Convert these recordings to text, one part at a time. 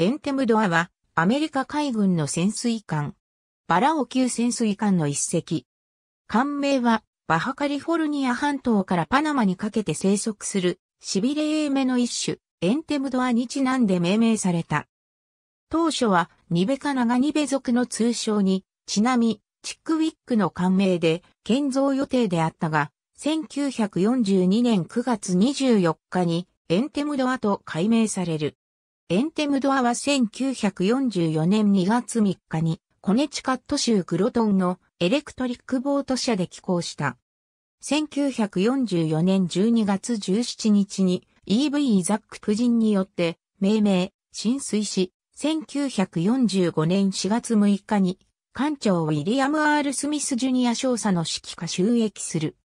エンテムドアは、アメリカ海軍の潜水艦。バラオ級潜水艦の一隻。艦名は、バハカリフォルニア半島からパナマにかけて生息する、シビレエーメの一種、エンテムドアにちなんで命名された。当初は、ニベカナガニベ族の通称に、ちなみ、チックウィックの艦名で、建造予定であったが、1942年9月24日に、エンテムドアと改名される。エンテムドアは1944年2月3日に、コネチカット州クロトンのエレクトリックボート社で寄港した。1944年12月17日に EV イザック夫人によって命名、浸水し、1945年4月6日に艦長ウィリアム・アール・スミス・ジュニア少佐の指揮下収益する。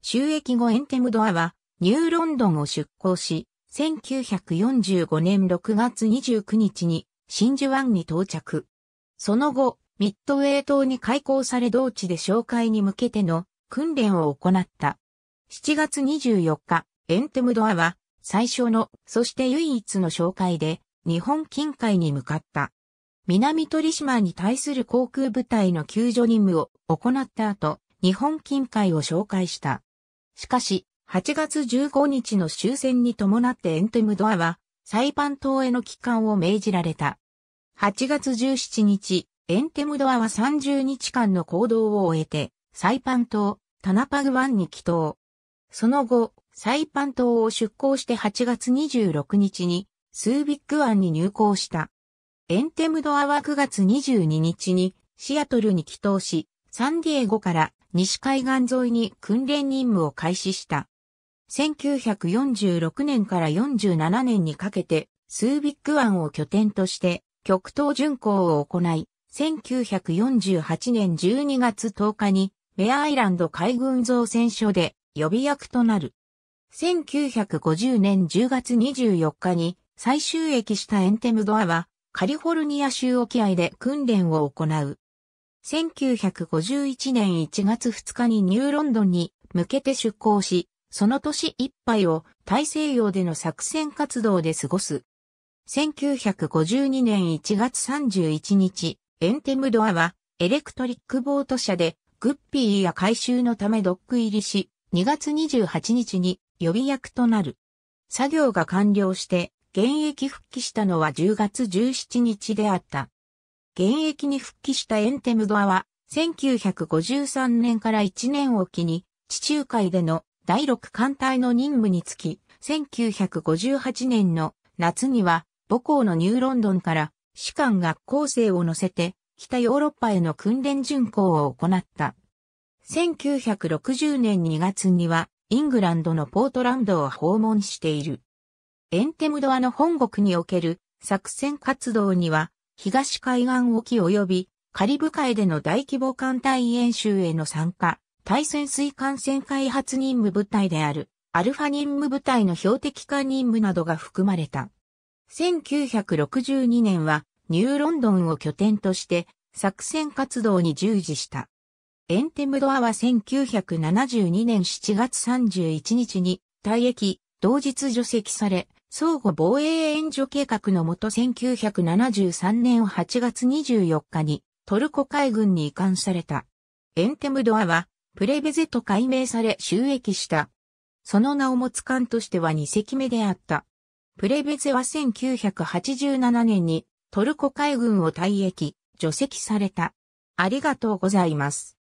収益後エンテムドアはニューロンドンを出港し、1945年6月29日に真珠湾に到着。その後、ミッドウェー島に開港され同地で紹介に向けての訓練を行った。7月24日、エンテムドアは最初の、そして唯一の紹介で日本近海に向かった。南鳥島に対する航空部隊の救助任務を行った後、日本近海を紹介した。しかし、8月15日の終戦に伴ってエンテムドアはサイパン島への帰還を命じられた。8月17日、エンテムドアは30日間の行動を終えて、サイパン島、タナパグ湾に帰島。その後、サイパン島を出港して8月26日に、スービック湾に入港した。エンテムドアは9月22日に、シアトルに帰島し、サンディエゴから西海岸沿いに訓練任務を開始した。1946年から47年にかけて、スービック湾を拠点として、極東巡航を行い、1948年12月10日に、ベアアイランド海軍造船所で予備役となる。1950年10月24日に最終役したエンテムドアはカリフォルニア州沖合で訓練を行う。1951年1月2日にニューロンドンに向けて出港し、その年いっぱいを大西洋での作戦活動で過ごす。1952年1月31日、エンテムドアはエレクトリックボート社でグッピーや回収のためドック入りし、2月28日に予備役となる。作業が完了して現役復帰したのは10月17日であった。現役に復帰したエンテムドアは1953年から1年を機に地中海での第6艦隊の任務につき、1958年の夏には母校のニューロンドンから士官学校生を乗せて北ヨーロッパへの訓練巡航を行った。1960年2月にはイングランドのポートランドを訪問している。エンテムドアの本国における作戦活動には東海岸沖及びカリブ海での大規模艦隊演習への参加、対潜水艦船開発任務部隊である、アルファ任務部隊の標的化任務などが含まれた。1962年は、ニューロンドンを拠点として、作戦活動に従事した。エンテムドアは1972年7月31日に、退役、同日除籍され、相互防衛援助計画のもと1973年8月24日にトルコ海軍に移管された。エンテムドアはプレベゼと改名され収益した。その名を持つ艦としては2隻目であった。プレベゼは1987年にトルコ海軍を退役、除籍された。ありがとうございます。